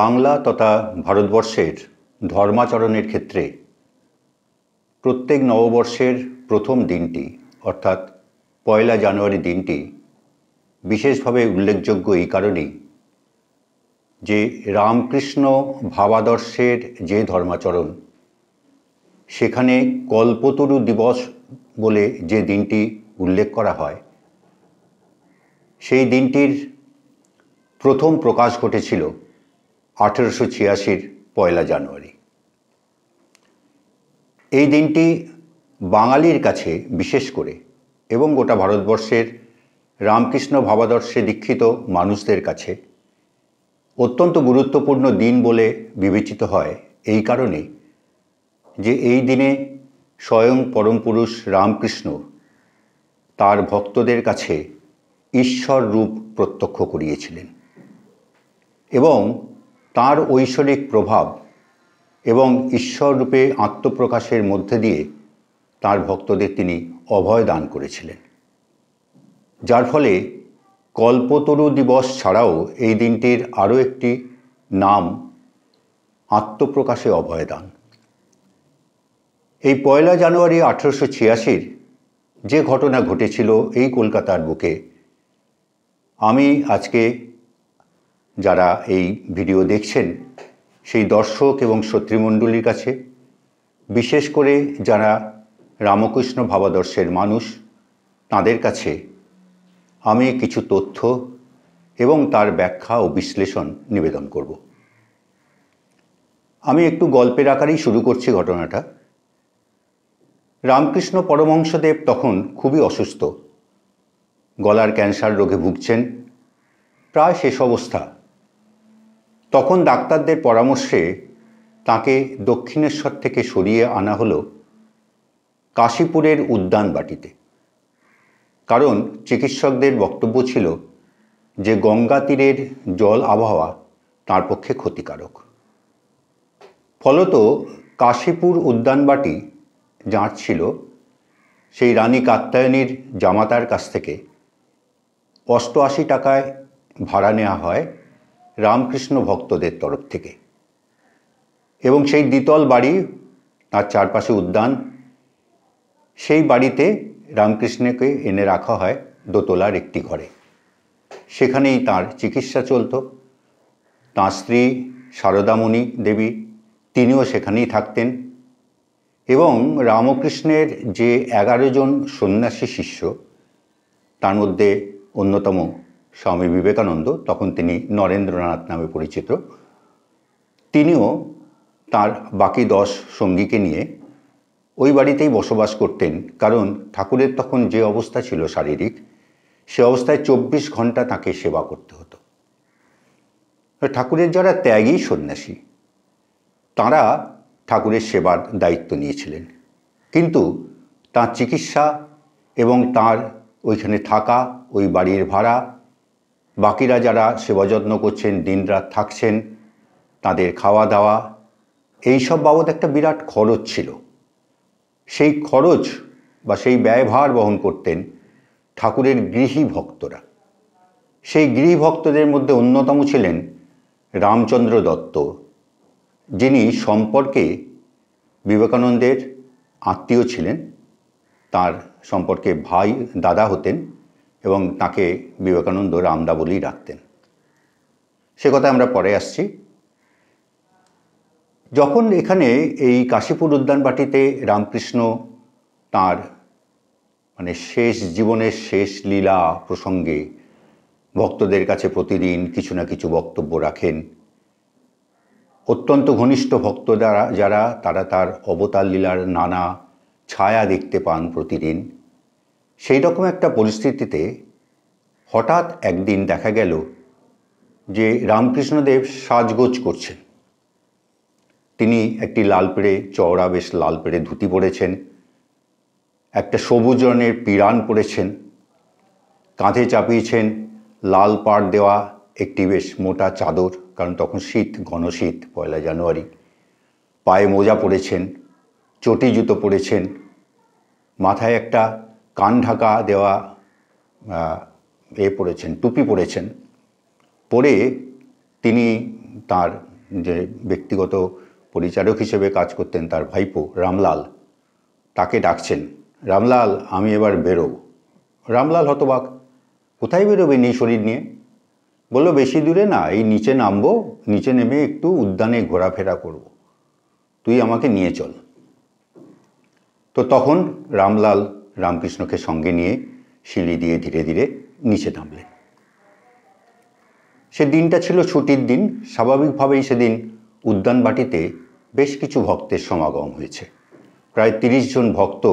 বাংলা তথা ভারতবর্ষের ধর্মাচরণের ক্ষেত্রে প্রত্যেক নববর্ষের প্রথম দিনটি অর্থাৎ পয়লা জানুয়ারি দিনটি বিশেষভাবে উল্লেখযোগ্য এই কারণেই যে রামকৃষ্ণ ভাবাদর্শের যে ধর্মাচরণ সেখানে কল্পতরু দিবস বলে যে দিনটি উল্লেখ করা হয় সেই দিনটির প্রথম প্রকাশ ঘটেছিল আঠেরোশো ছিয়াশির পয়লা জানুয়ারি এই দিনটি বাঙালির কাছে বিশেষ করে এবং গোটা ভারতবর্ষের রামকৃষ্ণ ভাবাদর্শে দীক্ষিত মানুষদের কাছে অত্যন্ত গুরুত্বপূর্ণ দিন বলে বিবেচিত হয় এই কারণে যে এই দিনে স্বয়ং পরমপুরুষ রামকৃষ্ণ তার ভক্তদের কাছে ঈশ্বর রূপ প্রত্যক্ষ করিয়েছিলেন এবং তার ঐশ্বরিক প্রভাব এবং ঈশ্বররূপে আত্মপ্রকাশের মধ্যে দিয়ে তার ভক্তদের তিনি অভয় দান করেছিলেন যার ফলে কল্পতরু দিবস ছাড়াও এই দিনটির আরও একটি নাম আত্মপ্রকাশে অভয়দান এই পয়লা জানুয়ারি আঠেরোশো ছিয়াশির যে ঘটনা ঘটেছিল এই কলকাতার বুকে আমি আজকে যারা এই ভিডিও দেখছেন সেই দর্শক এবং শ্রোতৃমণ্ডলীর কাছে বিশেষ করে যারা রামকৃষ্ণ ভাবাদর্শের মানুষ তাদের কাছে আমি কিছু তথ্য এবং তার ব্যাখ্যা ও বিশ্লেষণ নিবেদন করব আমি একটু গল্পের আকারেই শুরু করছি ঘটনাটা রামকৃষ্ণ পরমহংসদেব তখন খুবই অসুস্থ গলার ক্যান্সার রোগে ভুগছেন প্রায় শেষ অবস্থা তখন ডাক্তারদের পরামর্শে তাকে দক্ষিণেশ্বর থেকে সরিয়ে আনা হলো কাশীপুরের উদ্যানবাটিতে কারণ চিকিৎসকদের বক্তব্য ছিল যে গঙ্গা তীরের জল আবহাওয়া তার পক্ষে ক্ষতিকারক ফলত কাশীপুর উদ্যানবাটি যাঁর ছিল সেই রানী কাত্তায়নীর জামাতার কাছ থেকে অষ্টআশি টাকায় ভাড়া নেওয়া হয় রামকৃষ্ণ ভক্তদের তরফ থেকে এবং সেই দ্বিতল বাড়ি তার চারপাশে উদ্যান সেই বাড়িতে রামকৃষ্ণকে এনে রাখা হয় দোতলার একটি ঘরে সেখানেই তার চিকিৎসা চলত তাঁর স্ত্রী শারদামণি দেবী তিনিও সেখানেই থাকতেন এবং রামকৃষ্ণের যে এগারো জন সন্ন্যাসী শিষ্য তার মধ্যে অন্যতম স্বামী বিবেকানন্দ তখন তিনি নরেন্দ্রনাথ নামে পরিচিত তিনিও তার বাকি দশ সঙ্গীকে নিয়ে ওই বাড়িতেই বসবাস করতেন কারণ ঠাকুরের তখন যে অবস্থা ছিল শারীরিক সে অবস্থায় চব্বিশ ঘন্টা তাকে সেবা করতে হতো ঠাকুরের যারা ত্যাগী সন্ন্যাসী তারা ঠাকুরের সেবার দায়িত্ব নিয়েছিলেন কিন্তু তার চিকিৎসা এবং তার ওইখানে থাকা ওই বাড়ির ভাড়া বাকিরা যারা সেবা যত্ন করছেন দিনরাত থাকছেন তাদের খাওয়া দাওয়া এই সব বাবদ একটা বিরাট খরচ ছিল সেই খরচ বা সেই ব্যয়ভার বহন করতেন ঠাকুরের গৃহী ভক্তরা সেই গৃহী ভক্তদের মধ্যে অন্যতম ছিলেন রামচন্দ্র দত্ত যিনি সম্পর্কে বিবেকানন্দের আত্মীয় ছিলেন তার সম্পর্কে ভাই দাদা হতেন এবং তাকে বিবেকানন্দ রামদা বলেই রাখতেন সে কথা আমরা পরে আসছি যখন এখানে এই কাশীপুর উদ্যানবাটিতে রামকৃষ্ণ তার মানে শেষ জীবনের শেষ লীলা প্রসঙ্গে ভক্তদের কাছে প্রতিদিন কিছু না কিছু বক্তব্য রাখেন অত্যন্ত ঘনিষ্ঠ ভক্ত যারা যারা তারা তার অবতার লীলার নানা ছায়া দেখতে পান প্রতিদিন সেই রকম একটা পরিস্থিতিতে হঠাৎ একদিন দেখা গেল যে রামকৃষ্ণদেব সাজগোজ করছেন তিনি একটি লাল পেড়ে চওড়া বেশ লাল পেড়ে ধুতি পরেছেন একটা সবুজ রঙের পিরান পরেছেন কাঁধে চাপিয়েছেন লাল পাড় দেওয়া একটি বেশ মোটা চাদর কারণ তখন শীত ঘনশীত পয়লা জানুয়ারি পায়ে মোজা পরেছেন চটি জুতো পরেছেন মাথায় একটা কান ঢাকা দেওয়া এ পড়েছেন টুপি পড়েছেন পরে তিনি তার যে ব্যক্তিগত পরিচারক হিসেবে কাজ করতেন তার ভাইপো রামলাল তাকে ডাকছেন রামলাল আমি এবার বেরো রামলাল হতবাক কোথায় বেরোবে নেই শরীর নিয়ে বললো বেশি দূরে না এই নিচে নামবো নিচে নেমে একটু উদ্যানে ঘোরাফেরা করব। তুই আমাকে নিয়ে চল তো তখন রামলাল রামকৃষ্ণকে সঙ্গে নিয়ে সিঁড়ি দিয়ে ধীরে ধীরে নিচে নামলেন সে দিনটা ছিল ছুটির দিন স্বাভাবিকভাবেই সেদিন উদ্যানবাটিতে বেশ কিছু ভক্তের সমাগম হয়েছে প্রায় তিরিশ জন ভক্ত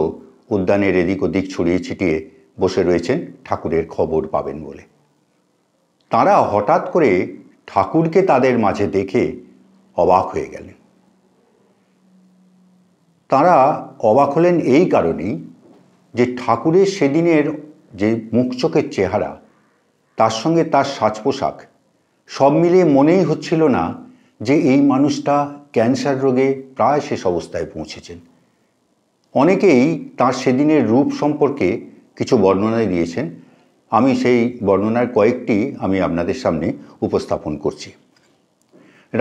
উদ্যানের এদিক ওদিক ছড়িয়ে ছিটিয়ে বসে রয়েছেন ঠাকুরের খবর পাবেন বলে তারা হঠাৎ করে ঠাকুরকে তাদের মাঝে দেখে অবাক হয়ে গেলেন তারা অবাক হলেন এই কারণেই যে ঠাকুরের সেদিনের যে মুখচোখের চেহারা তার সঙ্গে তার সাজ পোশাক সব মিলিয়ে মনেই হচ্ছিল না যে এই মানুষটা ক্যান্সার রোগে প্রায় শেষ অবস্থায় পৌঁছেছেন অনেকেই তার সেদিনের রূপ সম্পর্কে কিছু বর্ণনা দিয়েছেন আমি সেই বর্ণনার কয়েকটি আমি আপনাদের সামনে উপস্থাপন করছি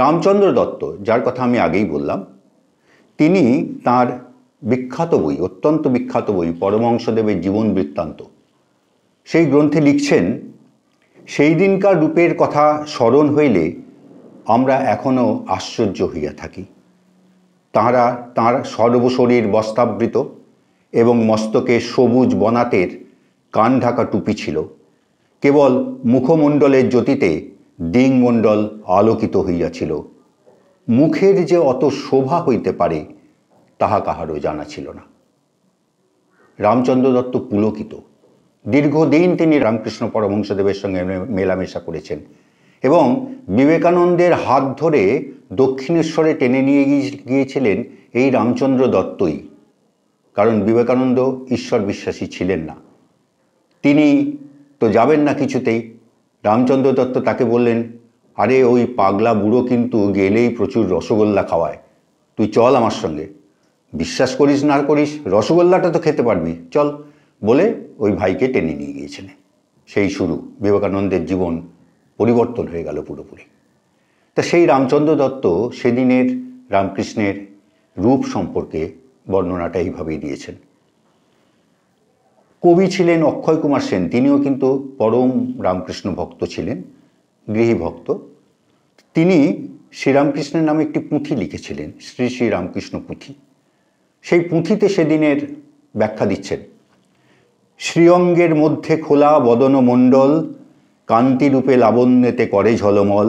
রামচন্দ্র দত্ত যার কথা আমি আগেই বললাম তিনি তার বিখ্যাত বই অত্যন্ত বিখ্যাত বই পরমহংসদেবের জীবন বৃত্তান্ত সেই গ্রন্থে লিখছেন সেই দিনকার রূপের কথা স্মরণ হইলে আমরা এখনও আশ্চর্য হইয়া থাকি তাঁরা তাঁর সর্বশরীর বস্তাবৃত এবং মস্তকে সবুজ বনাতের কান ঢাকা টুপি ছিল কেবল মুখমণ্ডলের জ্যোতিতে ডিংমণ্ডল আলোকিত হইয়াছিল মুখের যে অত শোভা হইতে পারে তাহা কাহারও জানা ছিল না রামচন্দ্র দত্ত পুলকিত দীর্ঘদিন তিনি রামকৃষ্ণ পরমহংসদেবের সঙ্গে মেলামেশা করেছেন এবং বিবেকানন্দের হাত ধরে দক্ষিণেশ্বরে টেনে নিয়ে গিয়েছিলেন এই রামচন্দ্র দত্তই কারণ বিবেকানন্দ ঈশ্বর বিশ্বাসী ছিলেন না তিনি তো যাবেন না কিছুতেই রামচন্দ্র দত্ত তাকে বললেন আরে ওই পাগলা বুড়ো কিন্তু গেলেই প্রচুর রসগোল্লা খাওয়ায় তুই চল আমার সঙ্গে বিশ্বাস করিস না করিস রসগোল্লাটা তো খেতে পারবি চল বলে ওই ভাইকে টেনে নিয়ে গিয়েছিলেন সেই শুরু বিবেকানন্দের জীবন পরিবর্তন হয়ে গেল পুরোপুরি তা সেই রামচন্দ্র দত্ত সেদিনের রামকৃষ্ণের রূপ সম্পর্কে বর্ণনাটা এইভাবেই দিয়েছেন কবি ছিলেন অক্ষয় কুমার সেন তিনিও কিন্তু পরম রামকৃষ্ণ ভক্ত ছিলেন গৃহী ভক্ত তিনি শ্রীরামকৃষ্ণের নামে একটি পুঁথি লিখেছিলেন শ্রী শ্রীরামকৃষ্ণ পুঁথি সেই পুঁথিতে সেদিনের ব্যাখ্যা দিচ্ছেন শ্রীঅঙ্গের মধ্যে খোলা বদন মণ্ডল কান্তিরূপে লাবণ্যেতে করে ঝলমল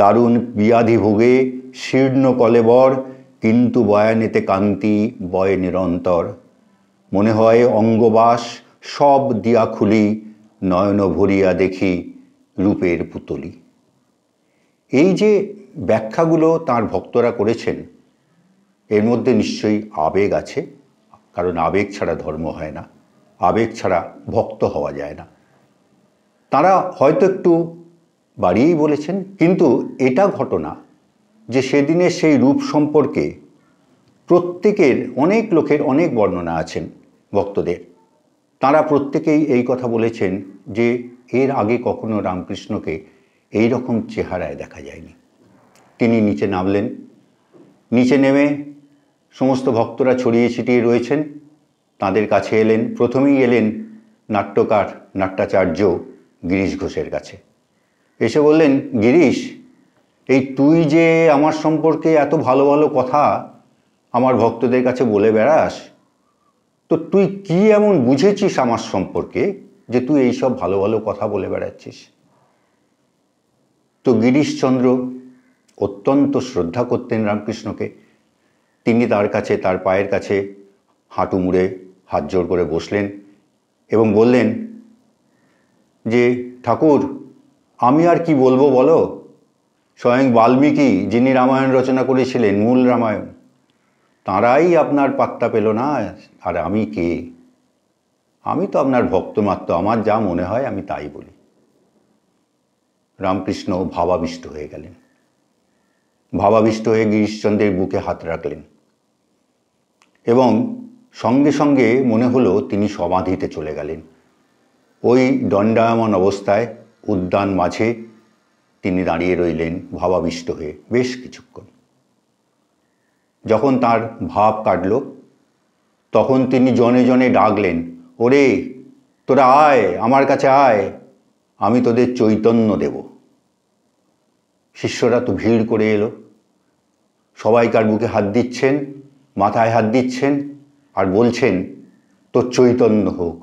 দারুণ বিয়াধি ভোগে শীর্ণ কলেবর কিন্তু বয়ানেতে কান্তি বয়ে নিরন্তর মনে হয় অঙ্গবাস সব দিয়া খুলি নয়ন ভরিয়া দেখি রূপের পুতলি এই যে ব্যাখ্যাগুলো তার ভক্তরা করেছেন এর মধ্যে নিশ্চয়ই আবেগ আছে কারণ আবেগ ছাড়া ধর্ম হয় না আবেগ ছাড়া ভক্ত হওয়া যায় না তারা হয়তো একটু বাড়িয়েই বলেছেন কিন্তু এটা ঘটনা যে সেদিনের সেই রূপ সম্পর্কে প্রত্যেকের অনেক লোকের অনেক বর্ণনা আছেন ভক্তদের তারা প্রত্যেকেই এই কথা বলেছেন যে এর আগে কখনো রামকৃষ্ণকে এই রকম চেহারায় দেখা যায়নি তিনি নিচে নামলেন নিচে নেমে সমস্ত ভক্তরা ছড়িয়ে ছিটিয়ে রয়েছেন তাদের কাছে এলেন প্রথমেই এলেন নাট্যকার নাট্যাচার্য গিরিশ ঘোষের কাছে এসে বললেন গিরিশ এই তুই যে আমার সম্পর্কে এত ভালো ভালো কথা আমার ভক্তদের কাছে বলে বেড়াস তো তুই কি এমন বুঝেছিস আমার সম্পর্কে যে তুই এইসব ভালো ভালো কথা বলে বেড়াচ্ছিস তো গিরিশচন্দ্র অত্যন্ত শ্রদ্ধা করতেন রামকৃষ্ণকে তিনি তার কাছে তার পায়ের কাছে হাঁটু মুড়ে হাত জোর করে বসলেন এবং বললেন যে ঠাকুর আমি আর কি বলবো বলো স্বয়ং বাল্মীকি যিনি রামায়ণ রচনা করেছিলেন মূল রামায়ণ তাঁরাই আপনার পাত্তা পেল না আর আমি কে আমি তো আপনার ভক্ত মাত্র আমার যা মনে হয় আমি তাই বলি রামকৃষ্ণ ভাবাবিষ্ট হয়ে গেলেন ভাবাবিষ্ট হয়ে গিরিশচন্দ্রের বুকে হাত রাখলেন এবং সঙ্গে সঙ্গে মনে হলো তিনি সমাধিতে চলে গেলেন ওই দণ্ডায়মান অবস্থায় উদ্যান মাঝে তিনি দাঁড়িয়ে রইলেন ভাবাবিষ্ট হয়ে বেশ কিছুক্ষণ যখন তার ভাব কাটল তখন তিনি জনে জনে ডাকলেন ওরে তোরা আয় আমার কাছে আয় আমি তোদের চৈতন্য দেব শিষ্যরা তো ভিড় করে এলো সবাইকার বুকে হাত দিচ্ছেন মাথায় হাত দিচ্ছেন আর বলছেন তোর চৈতন্য হোক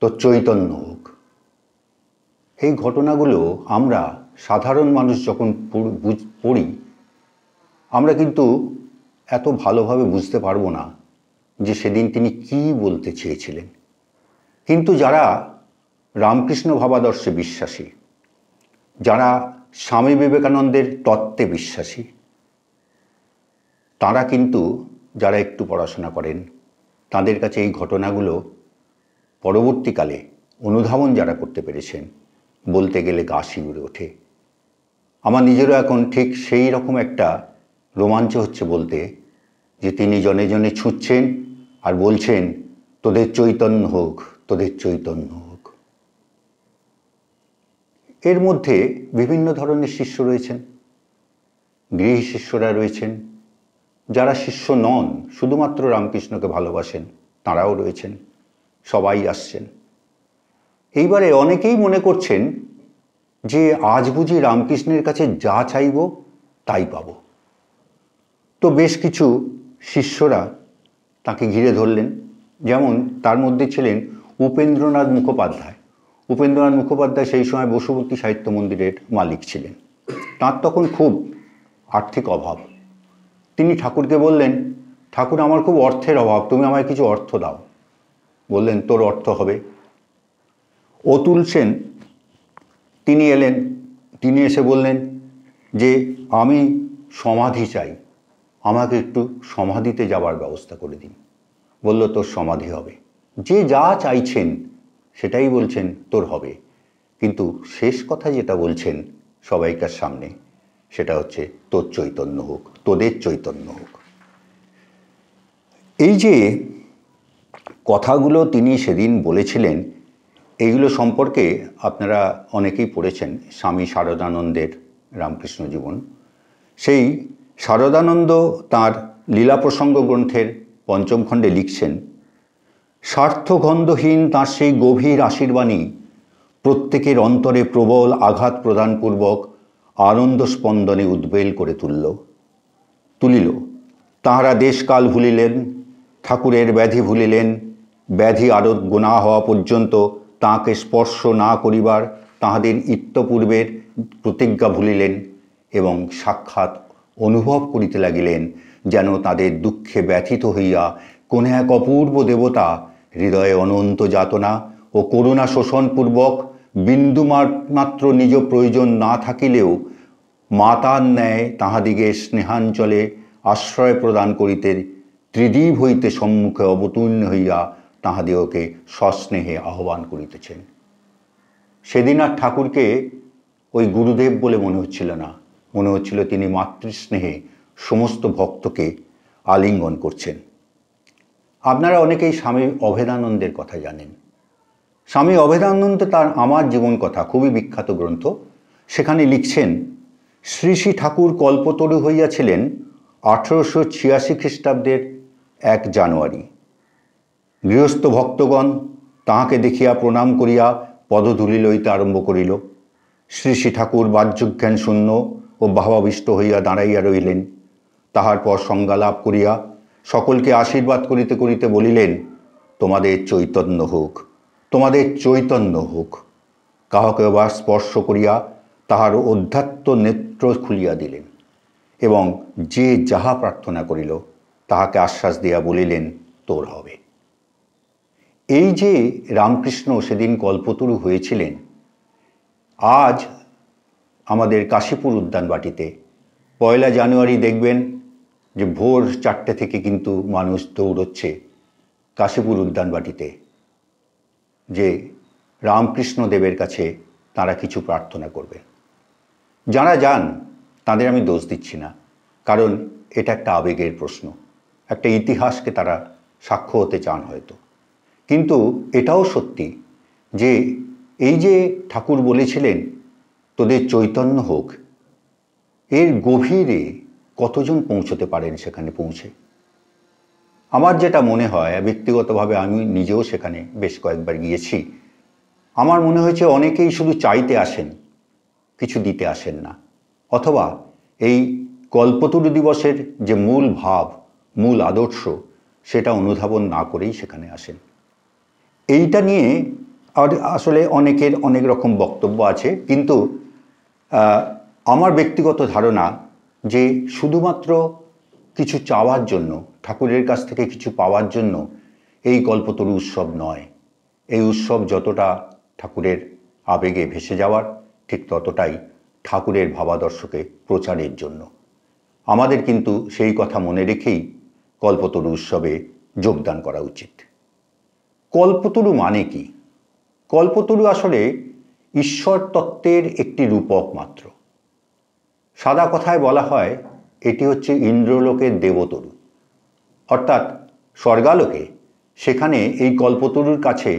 তোর চৈতন্য হোক এই ঘটনাগুলো আমরা সাধারণ মানুষ যখন পড়ি আমরা কিন্তু এত ভালোভাবে বুঝতে পারবো না যে সেদিন তিনি কি বলতে চেয়েছিলেন কিন্তু যারা রামকৃষ্ণ ভাবাদর্শে বিশ্বাসী যারা স্বামী বিবেকানন্দের তত্ত্বে বিশ্বাসী তারা কিন্তু যারা একটু পড়াশোনা করেন তাদের কাছে এই ঘটনাগুলো পরবর্তীকালে অনুধাবন যারা করতে পেরেছেন বলতে গেলে গা শিউরে ওঠে আমার নিজেরও এখন ঠিক সেই রকম একটা রোমাঞ্চ হচ্ছে বলতে যে তিনি জনে জনে ছুটছেন আর বলছেন তোদের চৈতন্য হোক তোদের চৈতন্য হোক এর মধ্যে বিভিন্ন ধরনের শিষ্য রয়েছেন গৃহী শিষ্যরা রয়েছেন যারা শিষ্য নন শুধুমাত্র রামকৃষ্ণকে ভালোবাসেন তাঁরাও রয়েছেন সবাই আসছেন এইবারে অনেকেই মনে করছেন যে আজ বুঝি রামকৃষ্ণের কাছে যা চাইব তাই পাব তো বেশ কিছু শিষ্যরা তাকে ঘিরে ধরলেন যেমন তার মধ্যে ছিলেন উপেন্দ্রনাথ মুখোপাধ্যায় উপেন্দ্রনাথ মুখোপাধ্যায় সেই সময় বসুবতী সাহিত্য মন্দিরের মালিক ছিলেন তাঁর তখন খুব আর্থিক অভাব তিনি ঠাকুরকে বললেন ঠাকুর আমার খুব অর্থের অভাব তুমি আমায় কিছু অর্থ দাও বললেন তোর অর্থ হবে অতুল সেন তিনি এলেন তিনি এসে বললেন যে আমি সমাধি চাই আমাকে একটু সমাধিতে যাবার ব্যবস্থা করে দিন বলল তোর সমাধি হবে যে যা চাইছেন সেটাই বলছেন তোর হবে কিন্তু শেষ কথা যেটা বলছেন সবাইকার সামনে সেটা হচ্ছে তোর চৈতন্য হোক তোদের চৈতন্য হোক এই যে কথাগুলো তিনি সেদিন বলেছিলেন এইগুলো সম্পর্কে আপনারা অনেকেই পড়েছেন স্বামী শারদানন্দের রামকৃষ্ণ জীবন সেই শারদানন্দ তার লীলা প্রসঙ্গ গ্রন্থের পঞ্চম খণ্ডে লিখছেন স্বার্থগন্ধহীন তার সেই গভীর আশীর্বাণী প্রত্যেকের অন্তরে প্রবল আঘাত প্রদানপূর্বক আনন্দ স্পন্দনে উদ্বেল করে তুলল তুলিল তাঁহারা দেশকাল ভুলিলেন ঠাকুরের ব্যাধি ভুলিলেন ব্যাধি আরোগ্য না হওয়া পর্যন্ত তাঁকে স্পর্শ না করিবার তাহাদের ইত্যপূর্বের প্রতিজ্ঞা ভুলিলেন এবং সাক্ষাৎ অনুভব করিতে লাগিলেন যেন তাদের দুঃখে ব্যথিত হইয়া কোন এক অপূর্ব দেবতা হৃদয়ে অনন্ত যাতনা ও করুণা শোষণপূর্বক বিন্দুমাত্র নিজ প্রয়োজন না থাকিলেও মাতার ন্যায় তাহাদিগের স্নেহাঞ্চলে আশ্রয় প্রদান করিতে ত্রিদীপ হইতে সম্মুখে অবতীর্ণ হইয়া তাহাদিগকে সস্নেহে আহ্বান করিতেছেন সেদিন আর ঠাকুরকে ওই গুরুদেব বলে মনে হচ্ছিল না মনে হচ্ছিল তিনি মাতৃস্নেহে সমস্ত ভক্তকে আলিঙ্গন করছেন আপনারা অনেকেই স্বামী অভেদানন্দের কথা জানেন স্বামী অভেদানন্দ তার আমার জীবন কথা খুবই বিখ্যাত গ্রন্থ সেখানে লিখছেন শ্রী শ্রী ঠাকুর কল্পতরু হইয়াছিলেন আঠেরোশো ছিয়াশি খ্রিস্টাব্দের এক জানুয়ারি গৃহস্থ ভক্তগণ তাহাকে দেখিয়া প্রণাম করিয়া পদধূলি লইতে আরম্ভ করিল শ্রী শ্রী ঠাকুর বাহ্যজ্ঞান শূন্য ও ভাবাবিষ্ট হইয়া দাঁড়াইয়া রইলেন তাহার পর সংজ্ঞালাভ করিয়া সকলকে আশীর্বাদ করিতে করিতে বলিলেন তোমাদের চৈতন্য হোক তোমাদের চৈতন্য হোক কাহাকে বা স্পর্শ করিয়া তাহার অধ্যাত্ম নেত্র খুলিয়া দিলেন এবং যে যাহা প্রার্থনা করিল তাহাকে আশ্বাস দিয়া বলিলেন তোর হবে এই যে রামকৃষ্ণ সেদিন কল্পতরু হয়েছিলেন আজ আমাদের কাশীপুর উদ্যানবাটিতে পয়লা জানুয়ারি দেখবেন যে ভোর চারটে থেকে কিন্তু মানুষ দৌড়চ্ছে কাশীপুর উদ্যানবাটিতে যে রামকৃষ্ণ দেবের কাছে তারা কিছু প্রার্থনা করবে যারা যান তাদের আমি দোষ দিচ্ছি না কারণ এটা একটা আবেগের প্রশ্ন একটা ইতিহাসকে তারা সাক্ষ্য হতে চান হয়তো কিন্তু এটাও সত্যি যে এই যে ঠাকুর বলেছিলেন তোদের চৈতন্য হোক এর গভীরে কতজন পৌঁছতে পারেন সেখানে পৌঁছে আমার যেটা মনে হয় ব্যক্তিগতভাবে আমি নিজেও সেখানে বেশ কয়েকবার গিয়েছি আমার মনে হয়েছে অনেকেই শুধু চাইতে আসেন কিছু দিতে আসেন না অথবা এই কল্পতরু দিবসের যে মূল ভাব মূল আদর্শ সেটা অনুধাবন না করেই সেখানে আসেন এইটা নিয়ে আর আসলে অনেকের অনেক রকম বক্তব্য আছে কিন্তু আমার ব্যক্তিগত ধারণা যে শুধুমাত্র কিছু চাওয়ার জন্য ঠাকুরের কাছ থেকে কিছু পাওয়ার জন্য এই কল্পতরু উৎসব নয় এই উৎসব যতটা ঠাকুরের আবেগে ভেসে যাওয়ার ঠিক ততটাই ঠাকুরের ভাবাদর্শকে প্রচারের জন্য আমাদের কিন্তু সেই কথা মনে রেখেই কল্পতরু উৎসবে যোগদান করা উচিত কল্পতরু মানে কি কল্পতরু আসলে ঈশ্বর তত্ত্বের একটি রূপক মাত্র সাদা কথায় বলা হয় এটি হচ্ছে ইন্দ্রলোকের দেবতরু অর্থাৎ স্বর্গালোকে সেখানে এই কল্পতরুর কাছে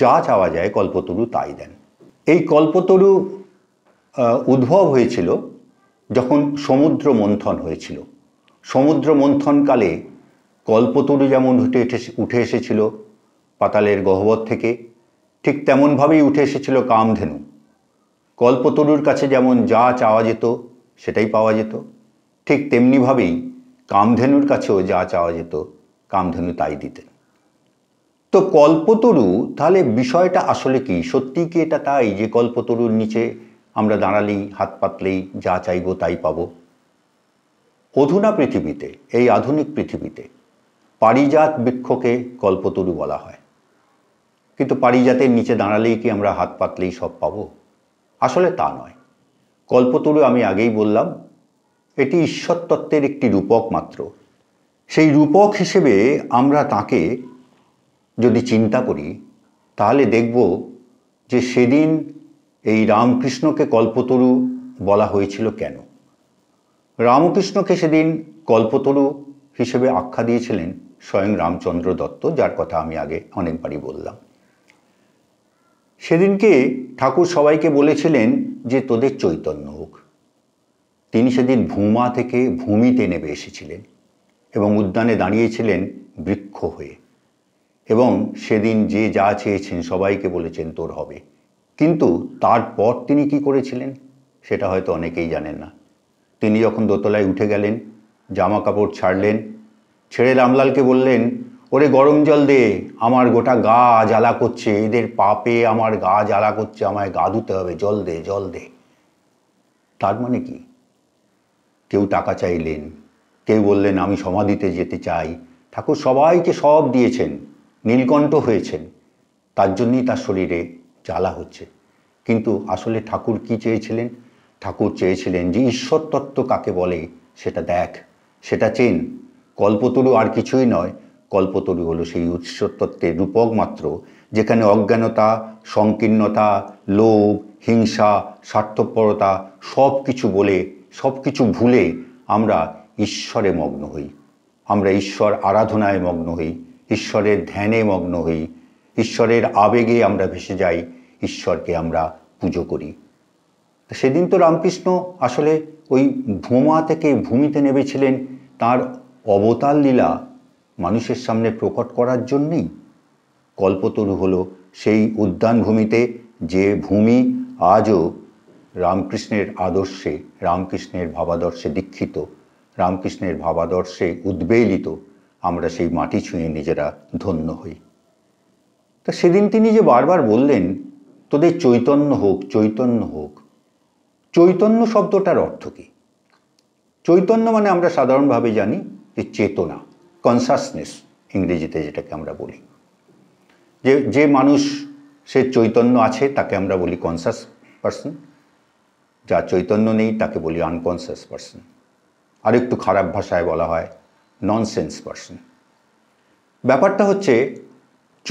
যা চাওয়া যায় কল্পতরু তাই দেন এই কল্পতরু উদ্ভব হয়েছিল যখন সমুদ্র মন্থন হয়েছিল সমুদ্র মন্থনকালে কল্পতরু যেমন উঠে উঠে এসেছিল পাতালের গহ্বর থেকে ঠিক তেমনভাবেই উঠে এসেছিল কামধেনু কল্পতরুর কাছে যেমন যা চাওয়া যেত সেটাই পাওয়া যেত ঠিক তেমনিভাবেই কামধেনুর কাছেও যা চাওয়া যেত কামধেনু তাই দিতেন তো কল্পতরু তাহলে বিষয়টা আসলে কি সত্যি কি এটা তাই যে কল্পতরুর নিচে আমরা দাঁড়ালেই হাত পাতলেই যা চাইব তাই পাব অধুনা পৃথিবীতে এই আধুনিক পৃথিবীতে পারিজাত বৃক্ষকে কল্পতরু বলা হয় কিন্তু পারিজাতের নিচে দাঁড়ালেই কি আমরা হাত পাতলেই সব পাব আসলে তা নয় কল্পতরু আমি আগেই বললাম এটি ঈশ্বর তত্ত্বের একটি রূপক মাত্র সেই রূপক হিসেবে আমরা তাকে যদি চিন্তা করি তাহলে দেখব যে সেদিন এই রামকৃষ্ণকে কল্পতরু বলা হয়েছিল কেন রামকৃষ্ণকে সেদিন কল্পতরু হিসেবে আখ্যা দিয়েছিলেন স্বয়ং রামচন্দ্র দত্ত যার কথা আমি আগে অনেকবারই বললাম সেদিনকে ঠাকুর সবাইকে বলেছিলেন যে তোদের চৈতন্য তিনি সেদিন ভূমা থেকে ভূমিতে নেমে এসেছিলেন এবং উদ্যানে দাঁড়িয়েছিলেন বৃক্ষ হয়ে এবং সেদিন যে যা চেয়েছেন সবাইকে বলেছেন তোর হবে কিন্তু তারপর তিনি কি করেছিলেন সেটা হয়তো অনেকেই জানেন না তিনি যখন দোতলায় উঠে গেলেন জামা কাপড় ছাড়লেন ছেড়ে রামলালকে বললেন ওরে গরম জল দে আমার গোটা গা জ্বালা করছে এদের পাপে আমার গা জ্বালা করছে আমায় গা ধুতে হবে জল দে জল দে তার মানে কি কেউ টাকা চাইলেন কেউ বললেন আমি সমাধিতে যেতে চাই ঠাকুর সবাইকে সব দিয়েছেন নীলকণ্ঠ হয়েছেন তার জন্যই তার শরীরে জ্বালা হচ্ছে কিন্তু আসলে ঠাকুর কি চেয়েছিলেন ঠাকুর চেয়েছিলেন যে ঈশ্বর তত্ত্ব কাকে বলে সেটা দেখ সেটা চেন কল্পতরু আর কিছুই নয় কল্পতরু হলো সেই ঈশ্বর তত্ত্বের রূপক মাত্র যেখানে অজ্ঞানতা সংকীর্ণতা লোভ হিংসা স্বার্থপরতা সব কিছু বলে সব কিছু ভুলে আমরা ঈশ্বরে মগ্ন হই আমরা ঈশ্বর আরাধনায় মগ্ন হই ঈশ্বরের ধ্যানে মগ্ন হই ঈশ্বরের আবেগে আমরা ভেসে যাই ঈশ্বরকে আমরা পুজো করি সেদিন তো রামকৃষ্ণ আসলে ওই ভূমা থেকে ভূমিতে নেমেছিলেন তার অবতার লীলা মানুষের সামনে প্রকট করার জন্যেই কল্পতরু হলো সেই উদ্যানভূমিতে যে ভূমি আজও রামকৃষ্ণের আদর্শে রামকৃষ্ণের ভাবাদর্শে দীক্ষিত রামকৃষ্ণের ভাবাদর্শে উদ্বেলিত আমরা সেই মাটি ছুঁয়ে নিজেরা ধন্য হই তা সেদিন তিনি যে বারবার বললেন তোদের চৈতন্য হোক চৈতন্য হোক চৈতন্য শব্দটার অর্থ কী চৈতন্য মানে আমরা সাধারণভাবে জানি যে চেতনা কনসাসনেস ইংরেজিতে যেটাকে আমরা বলি যে যে মানুষ সে চৈতন্য আছে তাকে আমরা বলি কনসাস পার্সন যার চৈতন্য নেই তাকে বলি আনকনসিয়াস পার্সন আর একটু খারাপ ভাষায় বলা হয় ননসেন্স পার্সন ব্যাপারটা হচ্ছে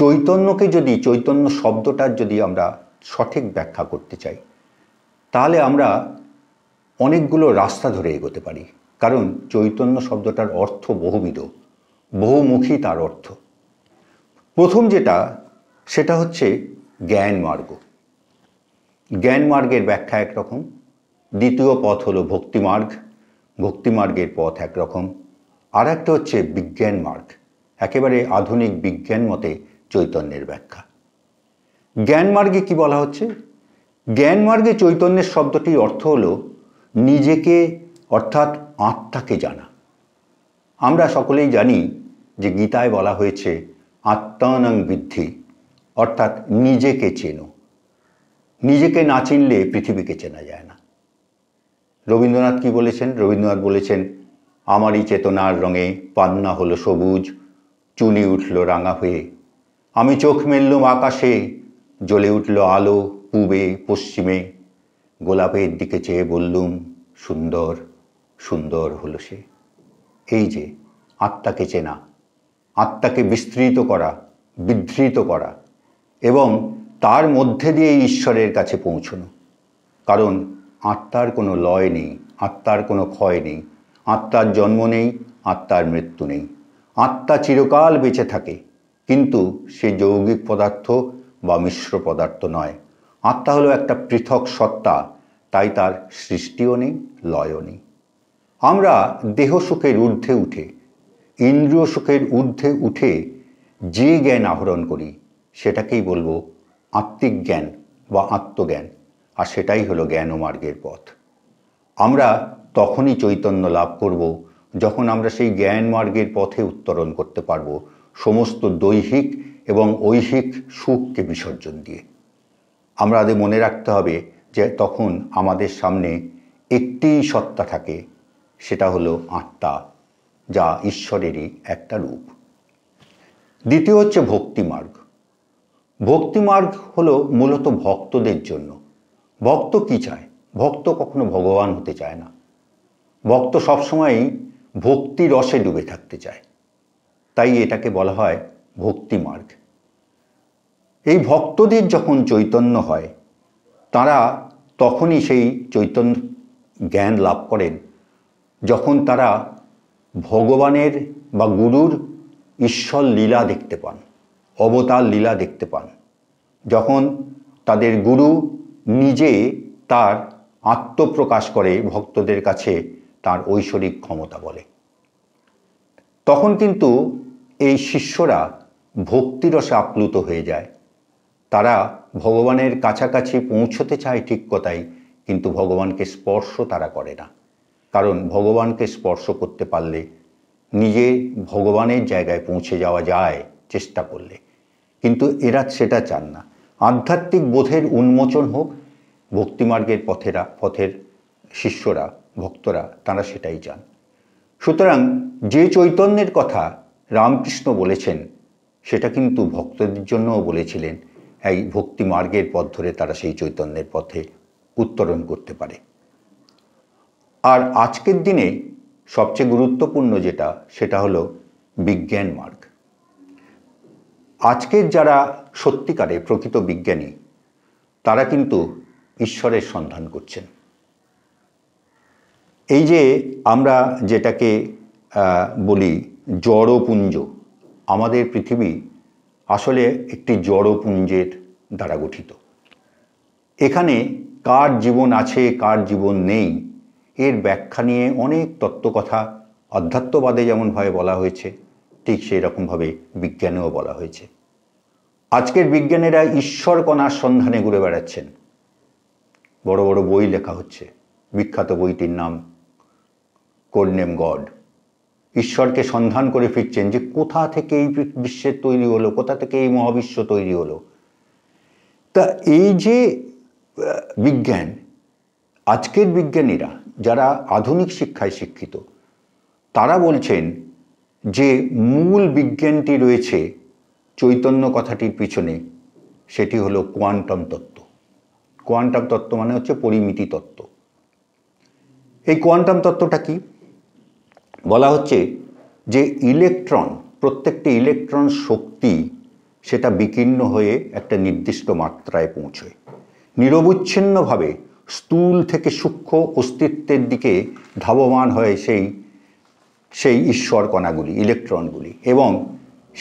চৈতন্যকে যদি চৈতন্য শব্দটার যদি আমরা সঠিক ব্যাখ্যা করতে চাই তাহলে আমরা অনেকগুলো রাস্তা ধরে এগোতে পারি কারণ চৈতন্য শব্দটার অর্থ বহুবিধ বহুমুখী তার অর্থ প্রথম যেটা সেটা হচ্ছে জ্ঞান মার্গ জ্ঞান মার্গের ব্যাখ্যা একরকম দ্বিতীয় পথ হলো ভক্তিমার্গ ভক্তিমার্গের পথ একরকম আর একটা হচ্ছে বিজ্ঞান মার্গ একেবারে আধুনিক বিজ্ঞান মতে চৈতন্যের ব্যাখ্যা জ্ঞান মার্গে কি বলা হচ্ছে জ্ঞান মার্গে চৈতন্যের শব্দটির অর্থ হল নিজেকে অর্থাৎ আত্মাকে জানা আমরা সকলেই জানি যে গীতায় বলা হয়েছে আত্মানং বৃদ্ধি অর্থাৎ নিজেকে চেনো নিজেকে না চিনলে পৃথিবীকে চেনা যায় না রবীন্দ্রনাথ কি বলেছেন রবীন্দ্রনাথ বলেছেন আমারই চেতনার রঙে পান্না হলো সবুজ চুনি উঠল রাঙা হয়ে আমি চোখ মেললুম আকাশে জ্বলে উঠল আলো পূবে পশ্চিমে গোলাপের দিকে চেয়ে বললুম সুন্দর সুন্দর হলো সে এই যে আত্মাকে চেনা আত্মাকে বিস্তৃত করা বিধৃত করা এবং তার মধ্যে দিয়ে ঈশ্বরের কাছে পৌঁছনো কারণ আত্মার কোনো লয় নেই আত্মার কোনো ক্ষয় নেই আত্মার জন্ম নেই আত্মার মৃত্যু নেই আত্মা চিরকাল বেঁচে থাকে কিন্তু সে যৌগিক পদার্থ বা মিশ্র পদার্থ নয় আত্মা হলো একটা পৃথক সত্তা তাই তার সৃষ্টিও নেই লয়ও নেই আমরা দেহ সুখের ঊর্ধ্বে উঠে ইন্দ্রিয় সুখের ঊর্ধ্বে উঠে যে জ্ঞান আহরণ করি সেটাকেই বলবো আত্মিক জ্ঞান বা আত্মজ্ঞান আর সেটাই হলো জ্ঞানমার্গের পথ আমরা তখনই চৈতন্য লাভ করব যখন আমরা সেই জ্ঞান মার্গের পথে উত্তরণ করতে পারব সমস্ত দৈহিক এবং ঐহিক সুখকে বিসর্জন দিয়ে আমরা মনে রাখতে হবে যে তখন আমাদের সামনে একটি সত্তা থাকে সেটা হলো আত্মা যা ঈশ্বরেরই একটা রূপ দ্বিতীয় হচ্ছে ভক্তিমার্গ ভক্তিমার্গ হলো মূলত ভক্তদের জন্য ভক্ত কি চায় ভক্ত কখনো ভগবান হতে চায় না ভক্ত সবসময়ই ভক্তি রসে ডুবে থাকতে চায় তাই এটাকে বলা হয় ভক্তি মার্গ এই ভক্তদের যখন চৈতন্য হয় তারা তখনই সেই চৈতন্য জ্ঞান লাভ করেন যখন তারা ভগবানের বা গুরুর ঈশ্বর লীলা দেখতে পান অবতার লীলা দেখতে পান যখন তাদের গুরু নিজে তার আত্মপ্রকাশ করে ভক্তদের কাছে তার ঐশ্বরিক ক্ষমতা বলে তখন কিন্তু এই শিষ্যরা ভক্তিরসে আপ্লুত হয়ে যায় তারা ভগবানের কাছাকাছি পৌঁছতে চায় ঠিক কথাই কিন্তু ভগবানকে স্পর্শ তারা করে না কারণ ভগবানকে স্পর্শ করতে পারলে নিজে ভগবানের জায়গায় পৌঁছে যাওয়া যায় চেষ্টা করলে কিন্তু এরা সেটা চান না আধ্যাত্মিক বোধের উন্মোচন হোক ভক্তিমার্গের পথেরা পথের শিষ্যরা ভক্তরা তারা সেটাই চান সুতরাং যে চৈতন্যের কথা রামকৃষ্ণ বলেছেন সেটা কিন্তু ভক্তদের জন্যও বলেছিলেন এই ভক্তি মার্গের পথ ধরে তারা সেই চৈতন্যের পথে উত্তরণ করতে পারে আর আজকের দিনে সবচেয়ে গুরুত্বপূর্ণ যেটা সেটা হলো বিজ্ঞান মার্গ আজকের যারা সত্যিকারে প্রকৃত বিজ্ঞানী তারা কিন্তু ঈশ্বরের সন্ধান করছেন এই যে আমরা যেটাকে বলি জড়পুঞ্জ আমাদের পৃথিবী আসলে একটি জড়পুঞ্জের দ্বারা গঠিত এখানে কার জীবন আছে কার জীবন নেই এর ব্যাখ্যা নিয়ে অনেক তত্ত্বকথা অধ্যাত্মবাদে যেমনভাবে বলা হয়েছে ঠিক সেই রকমভাবে বিজ্ঞানেও বলা হয়েছে আজকের বিজ্ঞানীরা ঈশ্বর কণার সন্ধানে ঘুরে বেড়াচ্ছেন বড় বড় বই লেখা হচ্ছে বিখ্যাত বইটির নাম কোড নেম গড ঈশ্বরকে সন্ধান করে ফিরছেন যে কোথা থেকে এই বিশ্বের তৈরি হলো কোথা থেকে এই মহাবিশ্ব তৈরি হলো তা এই যে বিজ্ঞান আজকের বিজ্ঞানীরা যারা আধুনিক শিক্ষায় শিক্ষিত তারা বলছেন যে মূল বিজ্ঞানটি রয়েছে চৈতন্য কথাটির পিছনে সেটি হলো কোয়ান্টাম তত্ত্ব কোয়ান্টাম তত্ত্ব মানে হচ্ছে পরিমিতি তত্ত্ব এই কোয়ান্টাম তত্ত্বটা কি বলা হচ্ছে যে ইলেকট্রন প্রত্যেকটি ইলেকট্রন শক্তি সেটা বিকীর্ণ হয়ে একটা নির্দিষ্ট মাত্রায় পৌঁছয় নিরবচ্ছিন্নভাবে স্থূল থেকে সূক্ষ্ম অস্তিত্বের দিকে ধাবমান হয় সেই সেই ঈশ্বর কণাগুলি ইলেকট্রনগুলি এবং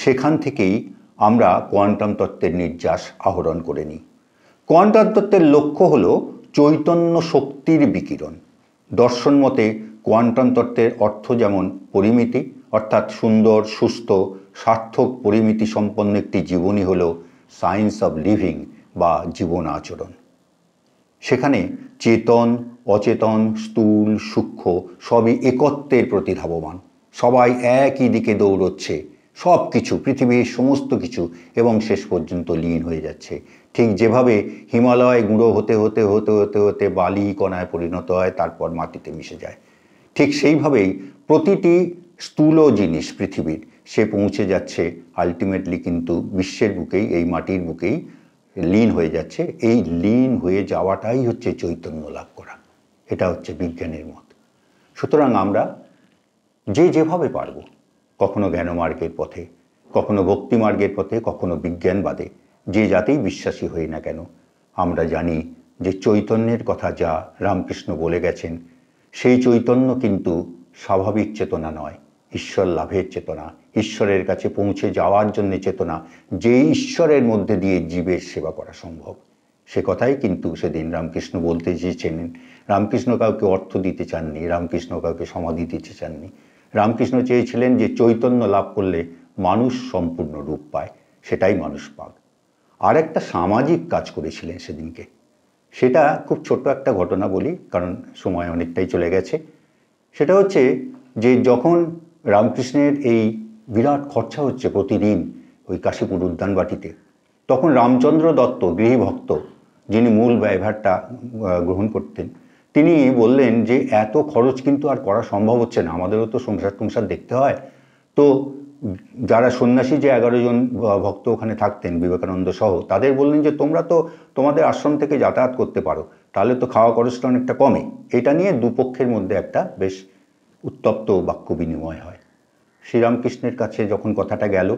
সেখান থেকেই আমরা কোয়ান্টাম তত্ত্বের নির্যাস আহরণ করে নিই কোয়ান্টাম তত্ত্বের লক্ষ্য হল চৈতন্য শক্তির বিকিরণ দর্শন মতে কোয়ান্টাম তত্ত্বের অর্থ যেমন পরিমিতি অর্থাৎ সুন্দর সুস্থ সার্থক পরিমিতি সম্পন্ন একটি জীবনই হল সায়েন্স অব লিভিং বা জীবন আচরণ সেখানে চেতন অচেতন স্থূল সূক্ষ্ম সবই একত্বের প্রতি ধাবমান সবাই একই দিকে দৌড়চ্ছে সব কিছু পৃথিবীর সমস্ত কিছু এবং শেষ পর্যন্ত লীন হয়ে যাচ্ছে ঠিক যেভাবে হিমালয় গুঁড়ো হতে হতে হতে হতে হতে বালি কণায় পরিণত হয় তারপর মাটিতে মিশে যায় ঠিক সেইভাবেই প্রতিটি স্থূল জিনিস পৃথিবীর সে পৌঁছে যাচ্ছে আলটিমেটলি কিন্তু বিশ্বের বুকেই এই মাটির বুকেই লীন হয়ে যাচ্ছে এই লীন হয়ে যাওয়াটাই হচ্ছে চৈতন্য লাভ করা এটা হচ্ছে বিজ্ঞানের মত সুতরাং আমরা যে যেভাবে পারব কখনো জ্ঞানমার্গের পথে কখনো ভক্তিমার্গের পথে কখনো বিজ্ঞানবাদে যে যাতেই বিশ্বাসী হই না কেন আমরা জানি যে চৈতন্যের কথা যা রামকৃষ্ণ বলে গেছেন সেই চৈতন্য কিন্তু স্বাভাবিক চেতনা নয় ঈশ্বর লাভের চেতনা ঈশ্বরের কাছে পৌঁছে যাওয়ার জন্য চেতনা যে ঈশ্বরের মধ্যে দিয়ে জীবের সেবা করা সম্ভব সে কথাই কিন্তু সেদিন রামকৃষ্ণ বলতে চেয়েছেন রামকৃষ্ণ কাউকে অর্থ দিতে চাননি রামকৃষ্ণ কাউকে সমাধি দিতে চাননি রামকৃষ্ণ চেয়েছিলেন যে চৈতন্য লাভ করলে মানুষ সম্পূর্ণ রূপ পায় সেটাই মানুষ পাক আর একটা সামাজিক কাজ করেছিলেন সেদিনকে সেটা খুব ছোট একটা ঘটনা বলি কারণ সময় অনেকটাই চলে গেছে সেটা হচ্ছে যে যখন রামকৃষ্ণের এই বিরাট খরচা হচ্ছে প্রতিদিন ওই কাশীপুর উদ্যানবাটিতে তখন রামচন্দ্র দত্ত গৃহীভক্ত যিনি মূল ব্যয়ভারটা গ্রহণ করতেন তিনি বললেন যে এত খরচ কিন্তু আর করা সম্ভব হচ্ছে না আমাদেরও তো সংসার টংসার দেখতে হয় তো যারা সন্ন্যাসী যে এগারো জন ভক্ত ওখানে থাকতেন বিবেকানন্দ সহ তাদের বললেন যে তোমরা তো তোমাদের আশ্রম থেকে যাতায়াত করতে পারো তাহলে তো খাওয়া খরচটা অনেকটা কমে এটা নিয়ে দুপক্ষের মধ্যে একটা বেশ উত্তপ্ত বাক্য বিনিময় হয় শ্রীরামকৃষ্ণের কাছে যখন কথাটা গেল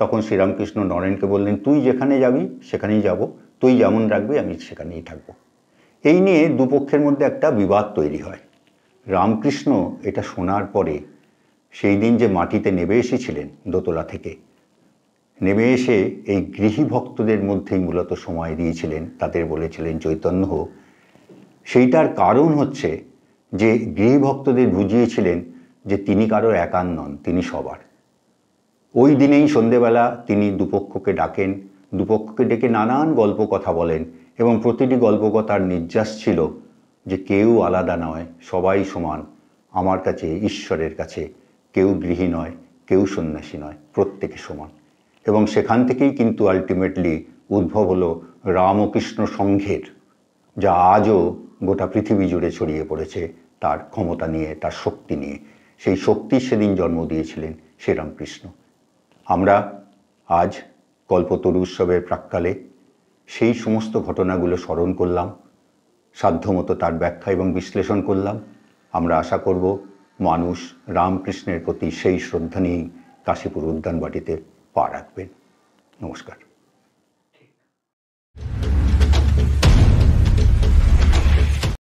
তখন শ্রীরামকৃষ্ণ নরেনকে বললেন তুই যেখানে যাবি সেখানেই যাব তুই যেমন রাখবি আমি সেখানেই থাকব এই নিয়ে দুপক্ষের মধ্যে একটা বিবাদ তৈরি হয় রামকৃষ্ণ এটা শোনার পরে সেই দিন যে মাটিতে নেমে এসেছিলেন দোতলা থেকে নেমে এসে এই গৃহী ভক্তদের মধ্যেই মূলত সময় দিয়েছিলেন তাদের বলেছিলেন চৈতন্য সেইটার কারণ হচ্ছে যে ভক্তদের বুঝিয়েছিলেন যে তিনি কারো একান নন তিনি সবার ওই দিনেই সন্ধেবেলা তিনি দুপক্ষকে ডাকেন দুপক্ষকে ডেকে নানান গল্প কথা বলেন এবং প্রতিটি গল্পকথার নির্যাস ছিল যে কেউ আলাদা নয় সবাই সমান আমার কাছে ঈশ্বরের কাছে কেউ গৃহী নয় কেউ সন্ন্যাসী নয় প্রত্যেকে সমান এবং সেখান থেকেই কিন্তু আলটিমেটলি উদ্ভব হলো রামকৃষ্ণ সংঘের যা আজও গোটা পৃথিবী জুড়ে ছড়িয়ে পড়েছে তার ক্ষমতা নিয়ে তার শক্তি নিয়ে সেই শক্তির সেদিন জন্ম দিয়েছিলেন শ্রীরামকৃষ্ণ আমরা আজ কল্পতরু উৎসবের প্রাককালে সেই সমস্ত ঘটনাগুলো স্মরণ করলাম সাধ্যমতো তার ব্যাখ্যা এবং বিশ্লেষণ করলাম আমরা আশা করব মানুষ রামকৃষ্ণের প্রতি সেই শ্রদ্ধা নিয়েই কাশীপুর উদ্যানবাটিতে পা রাখবেন নমস্কার